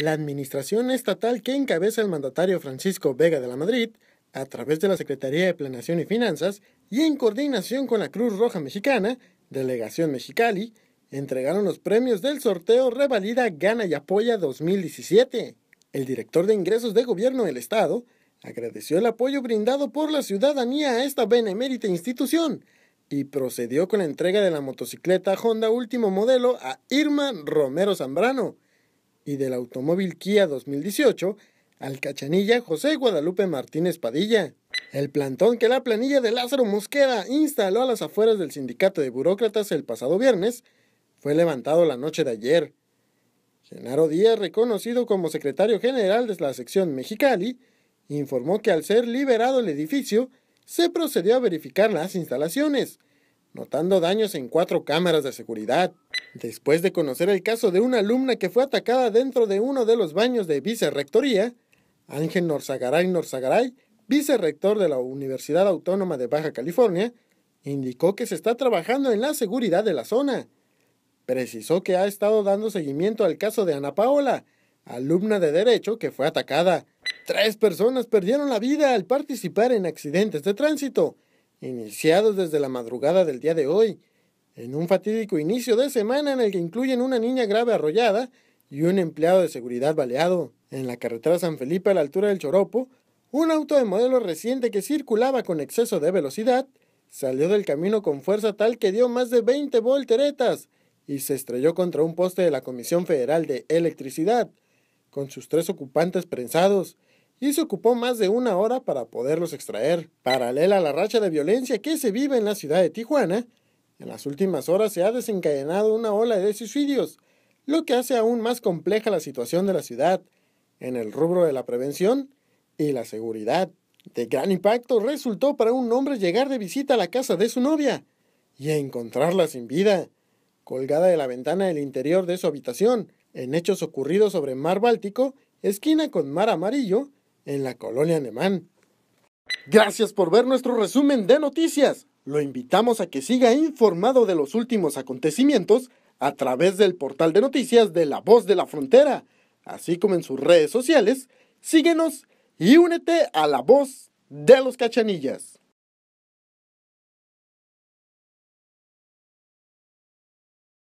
La administración estatal que encabeza el mandatario Francisco Vega de la Madrid, a través de la Secretaría de Planeación y Finanzas y en coordinación con la Cruz Roja Mexicana, Delegación Mexicali, entregaron los premios del sorteo Revalida Gana y Apoya 2017. El director de ingresos de gobierno del Estado agradeció el apoyo brindado por la ciudadanía a esta benemérita institución y procedió con la entrega de la motocicleta Honda último modelo a Irma Romero Zambrano, y del automóvil Kia 2018 al cachanilla José Guadalupe Martínez Padilla. El plantón que la planilla de Lázaro Mosqueda instaló a las afueras del sindicato de burócratas el pasado viernes fue levantado la noche de ayer. Genaro Díaz, reconocido como secretario general de la sección Mexicali, informó que al ser liberado el edificio, se procedió a verificar las instalaciones, notando daños en cuatro cámaras de seguridad. Después de conocer el caso de una alumna que fue atacada dentro de uno de los baños de vicerrectoría, Ángel Norzagaray Norzagaray, vicerrector de la Universidad Autónoma de Baja California, indicó que se está trabajando en la seguridad de la zona. Precisó que ha estado dando seguimiento al caso de Ana Paola, alumna de Derecho que fue atacada. Tres personas perdieron la vida al participar en accidentes de tránsito, iniciados desde la madrugada del día de hoy, en un fatídico inicio de semana en el que incluyen una niña grave arrollada y un empleado de seguridad baleado en la carretera San Felipe a la altura del Choropo, un auto de modelo reciente que circulaba con exceso de velocidad salió del camino con fuerza tal que dio más de 20 volteretas y se estrelló contra un poste de la Comisión Federal de Electricidad, con sus tres ocupantes prensados, y se ocupó más de una hora para poderlos extraer. Paralela a la racha de violencia que se vive en la ciudad de Tijuana, en las últimas horas se ha desencadenado una ola de suicidios, lo que hace aún más compleja la situación de la ciudad en el rubro de la prevención y la seguridad. De gran impacto resultó para un hombre llegar de visita a la casa de su novia y encontrarla sin vida, colgada de la ventana del interior de su habitación, en hechos ocurridos sobre Mar Báltico, esquina con Mar Amarillo, en la colonia Alemán. Gracias por ver nuestro resumen de noticias. Lo invitamos a que siga informado de los últimos acontecimientos a través del portal de noticias de La Voz de la Frontera, así como en sus redes sociales. Síguenos y únete a la voz de los cachanillas.